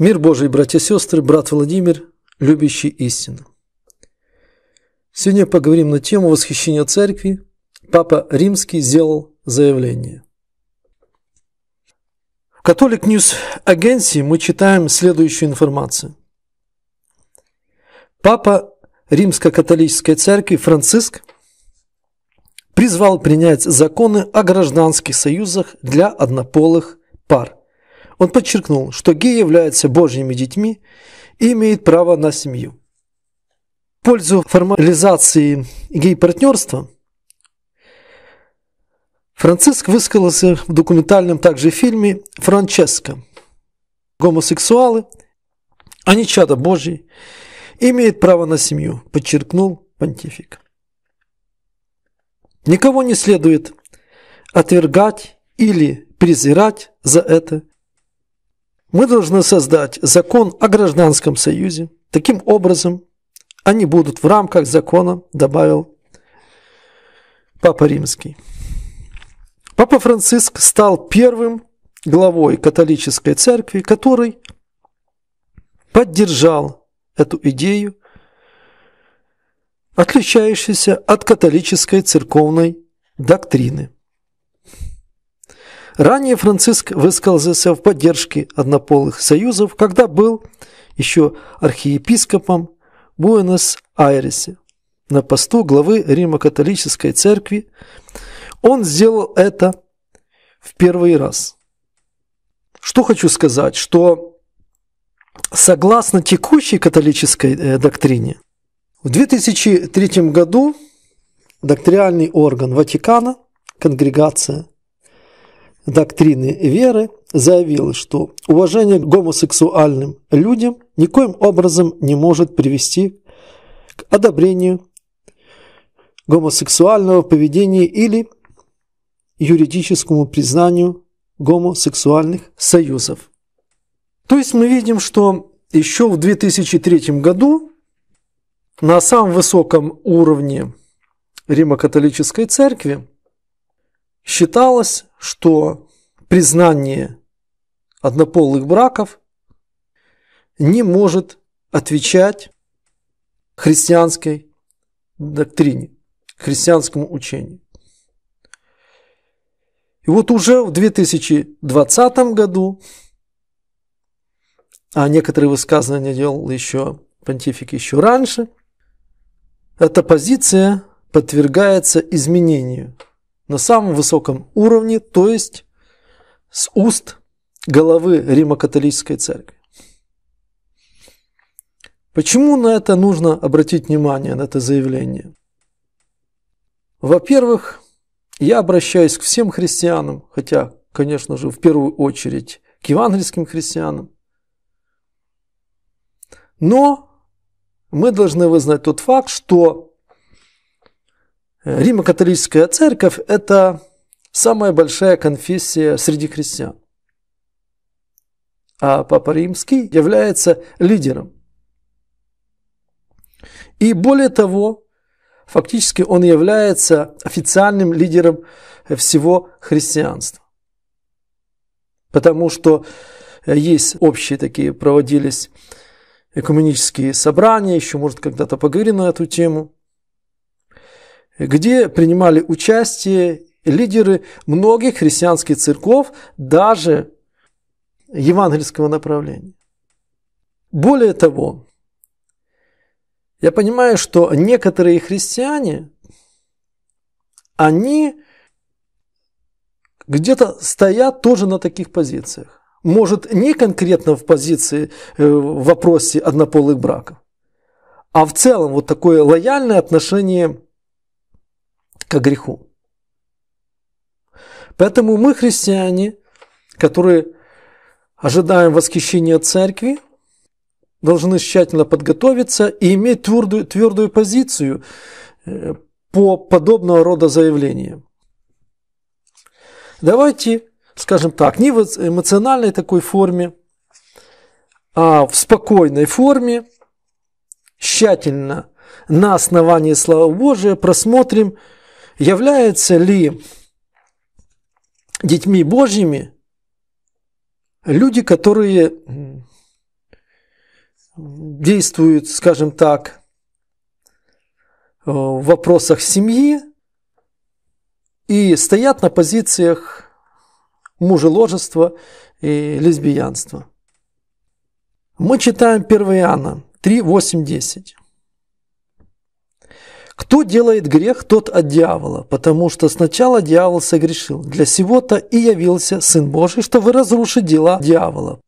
Мир Божий, братья и сестры, брат Владимир, любящий истину. Сегодня поговорим на тему восхищения церкви. Папа Римский сделал заявление. В католик News Agency мы читаем следующую информацию. Папа Римско-католической церкви Франциск призвал принять законы о гражданских союзах для однополых пар. Он подчеркнул, что геи являются божьими детьми и имеют право на семью. В пользу формализации гей-партнерства Франциск высказался в документальном также фильме «Франческо». Гомосексуалы, они чада Божьи, имеют право на семью, подчеркнул понтифик. Никого не следует отвергать или презирать за это мы должны создать закон о гражданском союзе. Таким образом, они будут в рамках закона, добавил Папа Римский. Папа Франциск стал первым главой католической церкви, который поддержал эту идею, отличающуюся от католической церковной доктрины. Ранее Франциск высказался в поддержке однополых союзов, когда был еще архиепископом Буэнос-Айресе на посту главы Римо-католической церкви. Он сделал это в первый раз. Что хочу сказать, что согласно текущей католической э, доктрине, в 2003 году доктриальный орган Ватикана, конгрегация – доктрины веры заявил, что уважение к гомосексуальным людям никоим образом не может привести к одобрению гомосексуального поведения или юридическому признанию гомосексуальных союзов. То есть мы видим, что еще в 2003 году на самом высоком уровне Римо-католической церкви Считалось, что признание однополых браков не может отвечать христианской доктрине, христианскому учению. И вот уже в 2020 году, а некоторые высказывания делал еще понтифик еще раньше, эта позиция подвергается изменению – на самом высоком уровне, то есть с уст головы Римо-католической церкви. Почему на это нужно обратить внимание, на это заявление? Во-первых, я обращаюсь к всем христианам, хотя, конечно же, в первую очередь к евангельским христианам. Но мы должны вызнать тот факт, что Римо-католическая церковь – это самая большая конфессия среди христиан. А Папа Римский является лидером. И более того, фактически он является официальным лидером всего христианства. Потому что есть общие такие, проводились экуменические собрания, еще, может, когда-то поговорим на эту тему где принимали участие лидеры многих христианских церков, даже евангельского направления. Более того, я понимаю, что некоторые христиане, они где-то стоят тоже на таких позициях. Может, не конкретно в позиции э, в вопросе однополых браков, а в целом вот такое лояльное отношение к греху. Поэтому мы, христиане, которые ожидаем восхищения церкви, должны тщательно подготовиться и иметь твердую, твердую позицию э, по подобного рода заявлениям. Давайте, скажем так, не в эмоциональной такой форме, а в спокойной форме, тщательно на основании Слова Божия просмотрим являются ли детьми Божьими люди, которые действуют, скажем так, э, в вопросах семьи и стоят на позициях мужеложества и лесбиянства. Мы читаем 1 Иоанна 3, 8, 10. Кто делает грех, тот от дьявола, потому что сначала дьявол согрешил. Для сего-то и явился Сын Божий, чтобы разрушить дела дьявола.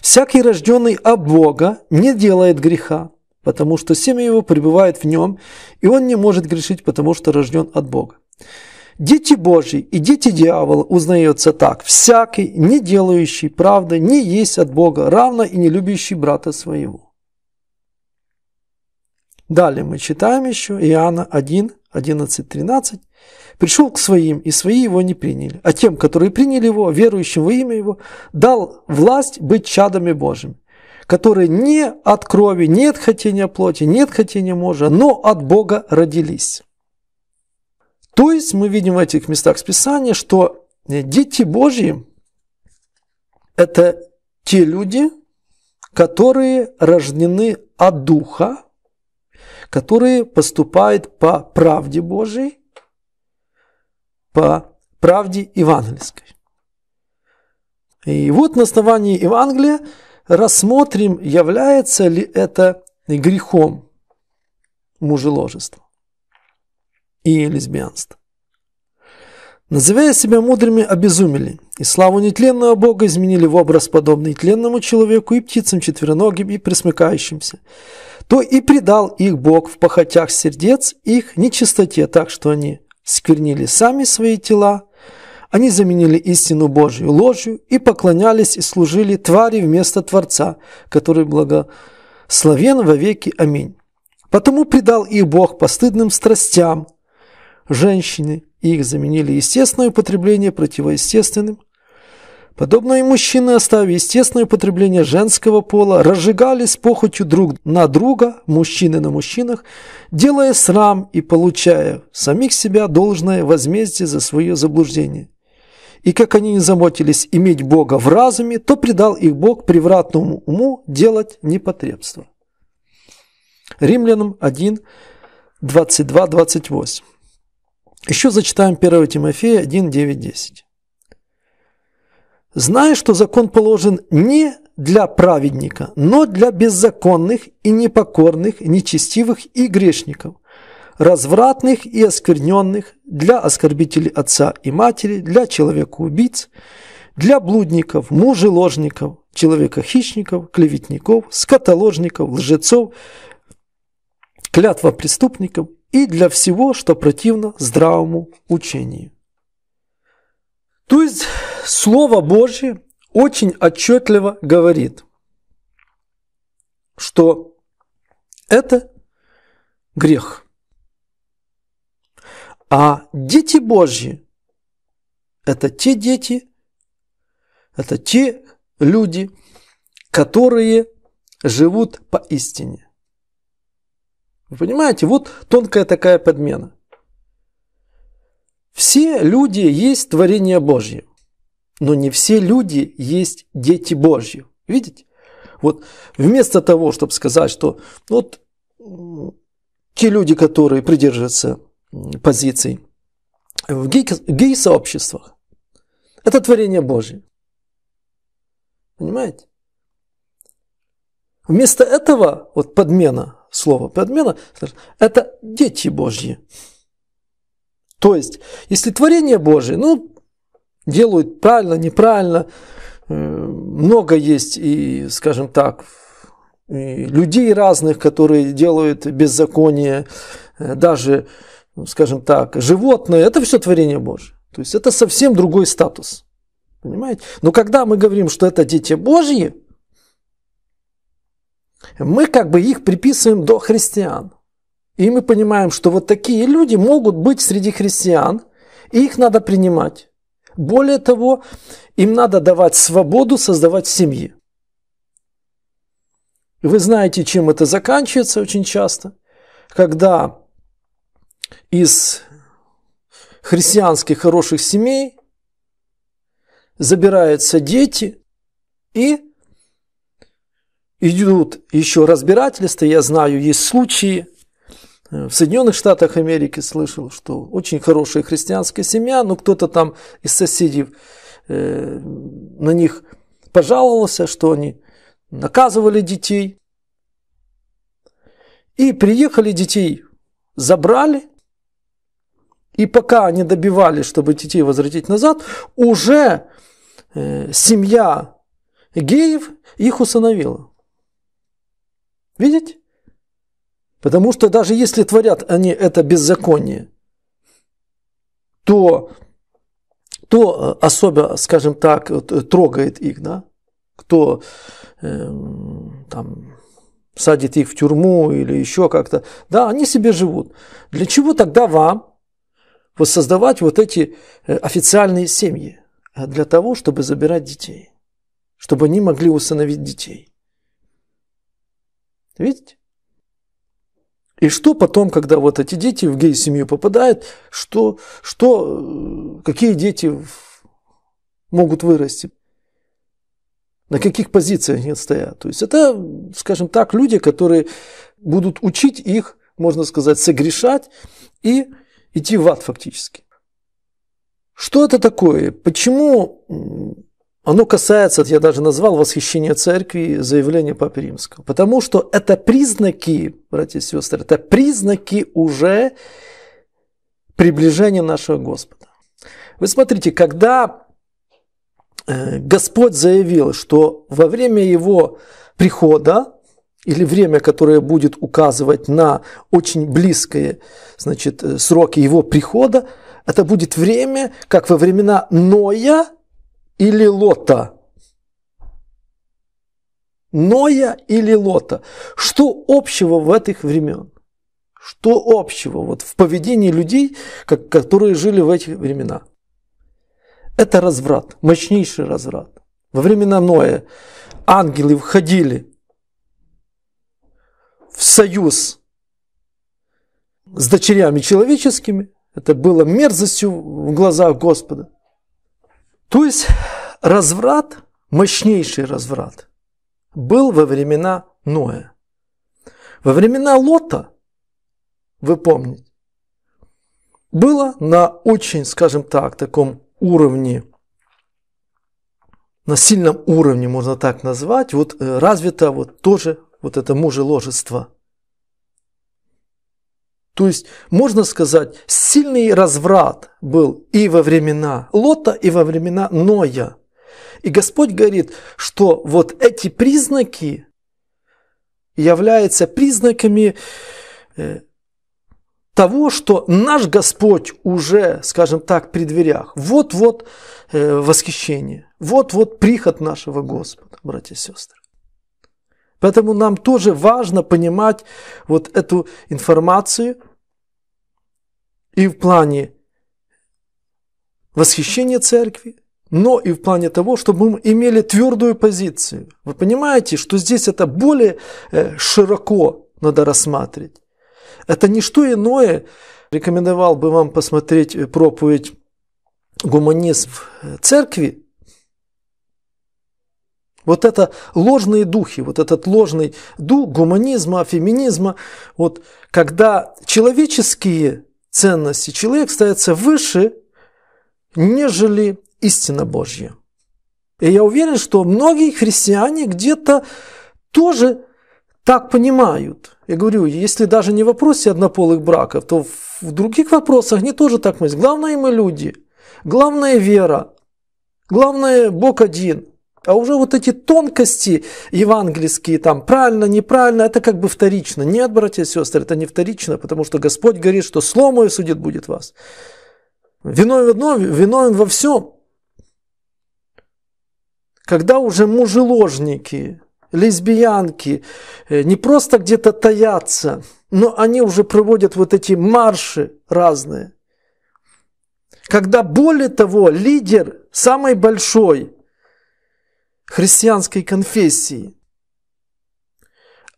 Всякий, рожденный от Бога, не делает греха, потому что семя его пребывает в нем, и он не может грешить, потому что рожден от Бога. Дети Божьи и дети дьявола узнаются так. Всякий, не делающий правды, не есть от Бога, равно и не любящий брата своего. Далее мы читаем еще Иоанна 1, 11, 13. «Пришел к своим, и свои его не приняли. А тем, которые приняли его, верующим во имя его, дал власть быть чадами Божьими, которые не от крови, не от хотения плоти, не от хотения мужа, но от Бога родились». То есть мы видим в этих местах Писания, что э, дети Божьи – это те люди, которые рождены от Духа, которые поступают по правде Божией, по правде евангельской. И вот на основании Евангелия рассмотрим, является ли это грехом мужеложество и лесбиянство. Называя себя мудрыми, обезумели, и славу нетленного Бога изменили в образ, подобный тленному человеку и птицам четвероногим и пресмыкающимся то и предал их Бог в похотях сердец их нечистоте, так что они сквернили сами свои тела, они заменили истину Божью ложью и поклонялись и служили твари вместо Творца, который благословен во веки. Аминь. Потому предал их Бог постыдным страстям. Женщины их заменили естественное употребление противоестественным, Подобные мужчины, оставив естественное употребление женского пола, разжигались похотью друг на друга, мужчины на мужчинах, делая срам и получая самих себя должное возмездие за свое заблуждение. И как они не заботились иметь Бога в разуме, то предал их Бог превратному уму делать непотребство. Римлянам 1, 22-28. Еще зачитаем 1 Тимофея 1, 9, 10 зная, что закон положен не для праведника, но для беззаконных и непокорных, нечестивых и грешников, развратных и оскверненных, для оскорбителей отца и матери, для человека-убийц, для блудников, мужеложников, человека-хищников, клеветников, скотоложников, лжецов, клятва преступников и для всего, что противно здравому учению. То есть Слово Божье очень отчетливо говорит, что это грех. А дети Божьи – это те дети, это те люди, которые живут по истине. Вы понимаете, вот тонкая такая подмена. Все люди есть творение Божье, но не все люди есть дети Божьи. Видите? Вот вместо того, чтобы сказать, что вот те люди, которые придерживаются позиций в гей-сообществах, это творение Божье. Понимаете? Вместо этого, вот подмена слова, подмена, это дети Божьи. То есть, если творение Божие, ну, делают правильно, неправильно, э, много есть и, скажем так, и людей разных, которые делают беззаконие, э, даже, скажем так, животные, это все творение Божие. То есть это совсем другой статус. Понимаете? Но когда мы говорим, что это дети Божьи, мы как бы их приписываем до христиан. И мы понимаем, что вот такие люди могут быть среди христиан, и их надо принимать. Более того, им надо давать свободу создавать семьи. Вы знаете, чем это заканчивается очень часто, когда из христианских хороших семей забираются дети и идут еще разбирательства. Я знаю, есть случаи, в Соединенных Штатах Америки слышал, что очень хорошая христианская семья, но кто-то там из соседей э, на них пожаловался, что они наказывали детей. И приехали детей, забрали, и пока они добивались, чтобы детей возвратить назад, уже э, семья геев их усыновила. Видите? Потому что даже если творят они это беззаконие, то, то э, особо, скажем так, э, трогает их, да? кто э, там садит их в тюрьму или еще как-то. Да, они себе живут. Для чего тогда вам вот создавать вот эти э, официальные семьи? А для того, чтобы забирать детей, чтобы они могли усыновить детей. Видите? И что потом, когда вот эти дети в гей-семью попадают, что, что, э, какие дети могут вырасти? На каких позициях они стоят? То есть это, скажем так, люди, которые будут учить их, можно сказать, согрешать и идти в ад фактически. Что это такое? Почему оно касается, я даже назвал восхищение церкви, заявление Папы Римского. Потому что это признаки, братья и сестры, это признаки уже приближения нашего Господа. Вы смотрите, когда э, Господь заявил, что во время его прихода, или время, которое будет указывать на очень близкие значит, э, сроки его прихода, это будет время, как во времена Ноя – или Лота? Ноя или Лота? Что общего в этих времен? Что общего вот в поведении людей, как, которые жили в эти времена? Это разврат, мощнейший разврат. Во времена Ноя ангелы входили в союз с дочерями человеческими. Это было мерзостью в глазах Господа. То есть разврат, мощнейший разврат, был во времена Ноя. Во времена Лота, вы помните, было на очень, скажем так, таком уровне, на сильном уровне, можно так назвать, вот э, развито вот тоже вот это мужеложество – то есть, можно сказать, сильный разврат был и во времена Лота, и во времена Ноя. И Господь говорит, что вот эти признаки являются признаками э, того, что наш Господь уже, скажем так, при дверях. Вот-вот э, восхищение, вот-вот приход нашего Господа, братья и сестры. Поэтому нам тоже важно понимать вот эту информацию – и в плане восхищения церкви, но и в плане того, чтобы мы имели твердую позицию. Вы понимаете, что здесь это более э, широко надо рассматривать. Это не что иное. Рекомендовал бы вам посмотреть э, проповедь «Гуманизм в церкви». Вот это ложные духи, вот этот ложный дух гуманизма, феминизма, вот когда человеческие ценности. Человек ставится выше, нежели истина Божья. И я уверен, что многие христиане где-то тоже так понимают. Я говорю, если даже не в вопросе однополых браков, то в других вопросах не тоже так мыслят. Главное, мы люди. Главное – вера. Главное – Бог один. А уже вот эти тонкости евангельские, там, правильно, неправильно, это как бы вторично. Нет, братья и сестры, это не вторично, потому что Господь говорит, что слово мое судит будет вас. Виновен виновен во всем. Когда уже мужеложники, лесбиянки э, не просто где-то таятся, но они уже проводят вот эти марши разные. Когда более того, лидер самый большой – христианской конфессии,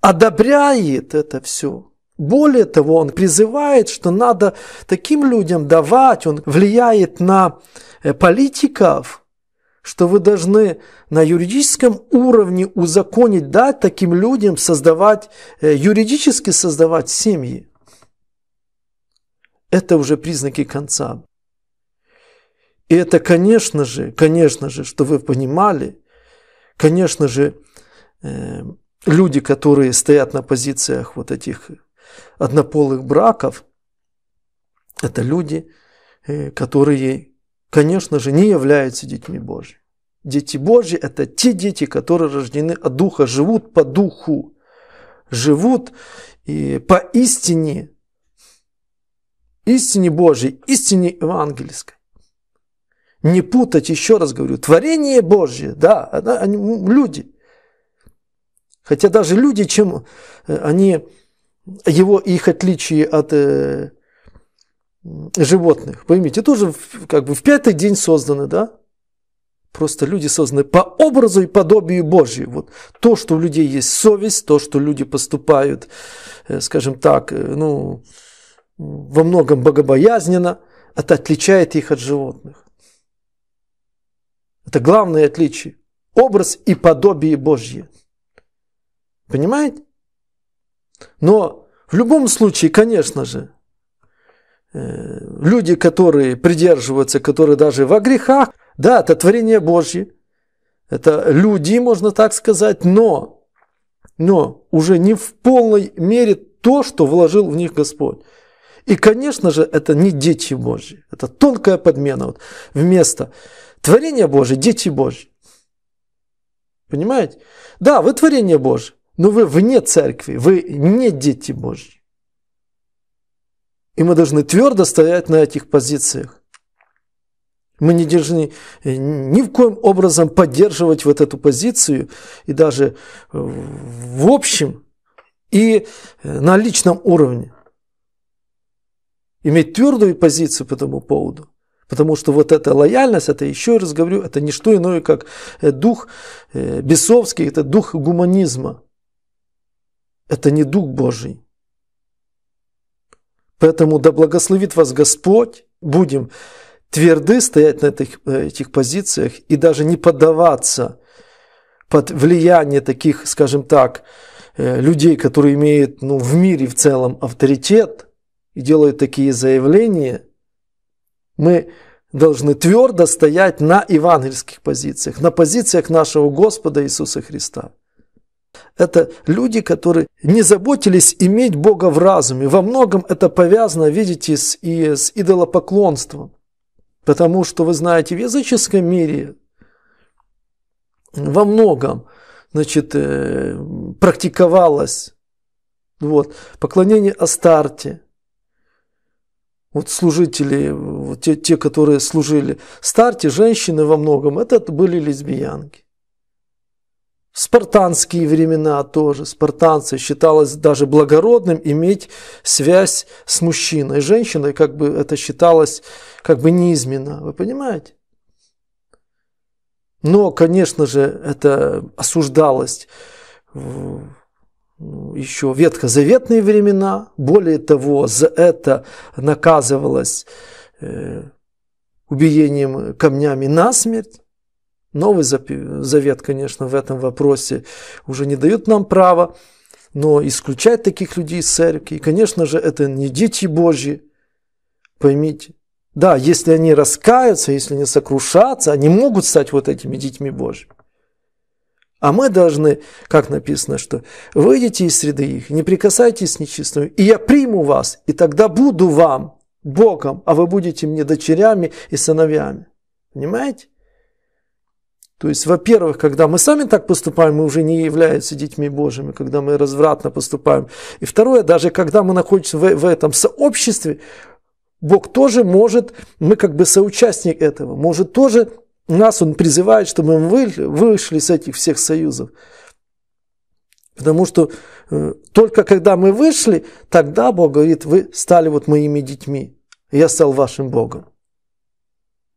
одобряет это все. Более того, он призывает, что надо таким людям давать, он влияет на э, политиков, что вы должны на юридическом уровне узаконить, дать таким людям создавать, э, юридически создавать семьи. Это уже признаки конца. И это, конечно же, конечно же, что вы понимали – Конечно же, э, люди, которые стоят на позициях вот этих однополых браков, это люди, э, которые, конечно же, не являются детьми Божьими. Дети Божьи – это те дети, которые рождены от Духа, живут по Духу, живут и по истине, истине Божьей, истине евангельской не путать, еще раз говорю, творение Божье, да, они, люди. Хотя даже люди, чем э, они, его, их отличие от э, животных, поймите, тоже как бы в пятый день созданы, да? Просто люди созданы по образу и подобию Божьему. Вот то, что у людей есть совесть, то, что люди поступают, э, скажем так, э, ну, во многом богобоязненно, это отличает их от животных. Это главное отличие. Образ и подобие Божье. Понимаете? Но в любом случае, конечно же, э, люди, которые придерживаются, которые даже во грехах, да, это творение Божье, это люди, можно так сказать, но, но уже не в полной мере то, что вложил в них Господь. И, конечно же, это не дети Божьи, это тонкая подмена. Вот вместо Творение Божие, дети Божьи. Понимаете? Да, вы творение Божье, но вы вне церкви, вы не дети Божьи. И мы должны твердо стоять на этих позициях. Мы не должны э, ни в коем образом поддерживать вот эту позицию и даже э, в общем и э, на личном уровне. Иметь твердую позицию по этому поводу. Потому что вот эта лояльность, это еще раз говорю, это не что иное, как э, дух э, бесовский, это дух гуманизма. Это не дух Божий. Поэтому да благословит вас Господь, будем тверды стоять на этих, э, этих позициях и даже не поддаваться под влияние таких, скажем так, людей, которые имеют ну, в мире в целом авторитет и делают такие заявления – мы должны твердо стоять на евангельских позициях, на позициях нашего Господа Иисуса Христа. Это люди, которые не заботились иметь Бога в разуме. Во многом это повязано, видите, с, и с идолопоклонством. Потому что, вы знаете, в языческом мире во многом значит, э, практиковалось вот, поклонение Астарте. Вот служители вот те, те, которые служили старте, женщины во многом, это были лесбиянки. В спартанские времена тоже, спартанцы, считалось даже благородным иметь связь с мужчиной. Женщиной как бы это считалось как бы неизменно, вы понимаете? Но, конечно же, это осуждалось ну, еще ветхозаветные времена. Более того, за это наказывалось Э, убиением камнями насмерть. Новый Завет, конечно, в этом вопросе уже не дает нам права, но исключает таких людей из церкви, и, конечно же, это не дети Божьи, поймите. Да, если они раскаются, если они сокрушатся, они могут стать вот этими детьми Божьими. А мы должны, как написано, что «выйдите из среды их, не прикасайтесь к нечистому, и я приму вас, и тогда буду вам». Богом, а вы будете мне дочерями и сыновьями. Понимаете? То есть, во-первых, когда мы сами так поступаем, мы уже не являемся детьми Божьими, когда мы развратно поступаем. И второе, даже когда мы находимся в, в этом сообществе, Бог тоже может, мы как бы соучастник этого, может тоже нас Он призывает, чтобы мы вышли, вышли с этих всех союзов. Потому что э, только когда мы вышли, тогда Бог говорит, вы стали вот моими детьми и я стал вашим Богом.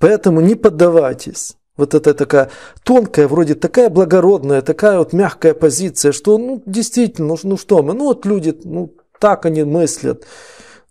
Поэтому не поддавайтесь. Вот это такая тонкая, вроде такая благородная, такая вот мягкая позиция, что ну действительно, ну, ну что мы, ну вот люди, ну так они мыслят.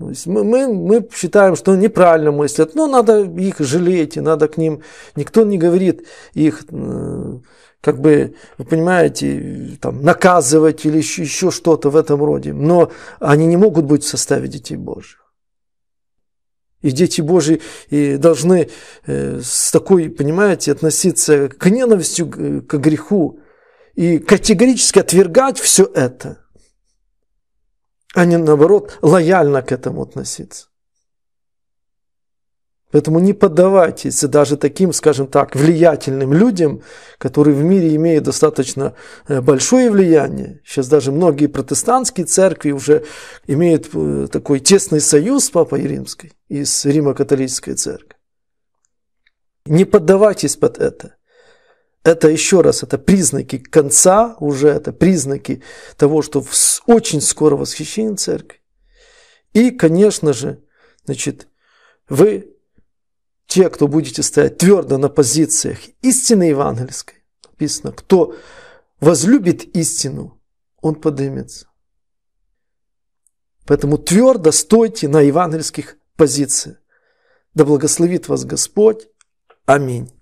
Ну, мы, мы, мы считаем, что неправильно мыслят, но надо их жалеть, и надо к ним, никто не говорит их, э, как бы, вы понимаете, там, наказывать или еще, еще что-то в этом роде, но они не могут быть в составе детей Божьих. И дети Божьи и должны э, с такой, понимаете, относиться к ненавистью, к греху. И категорически отвергать все это. А не наоборот, лояльно к этому относиться. Поэтому не поддавайтесь даже таким, скажем так, влиятельным людям, которые в мире имеют достаточно э, большое влияние. Сейчас даже многие протестантские церкви уже имеют э, такой тесный союз с Папой Римской и с Римо-католической церковью. Не поддавайтесь под это. Это еще раз, это признаки конца уже, это признаки того, что очень скоро восхищение церкви. И, конечно же, значит, вы те, кто будете стоять твердо на позициях истины евангельской, написано, кто возлюбит истину, он поднимется. Поэтому твердо стойте на евангельских позициях. Да благословит вас Господь. Аминь.